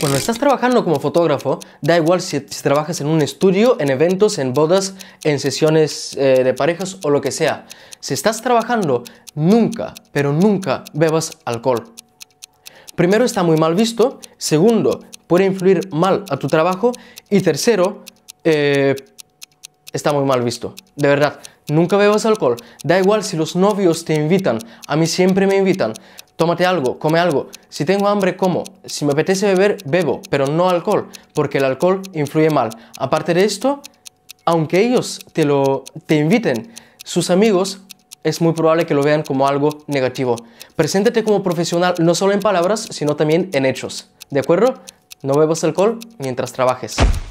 Cuando estás trabajando como fotógrafo, da igual si, trabajas en un estudio, en eventos, en bodas, en sesiones eh, de parejas o lo que sea. Si estás trabajando, nunca, pero nunca bebas alcohol. Primero, está muy mal visto. Segundo, puede influir mal a tu trabajo. Y tercero, eh, está muy mal visto. De verdad, nunca bebas alcohol. Da igual si los novios te invitan. A mí siempre me invitan tómate algo, come algo. Si tengo hambre, como. Si me apetece beber, bebo, pero no alcohol, porque el alcohol influye mal. Aparte de esto, aunque ellos te lo te inviten, sus amigos es muy probable que lo vean como algo negativo. Preséntate como profesional no solo en palabras, sino también en hechos. ¿De acuerdo? No bebas alcohol mientras trabajes.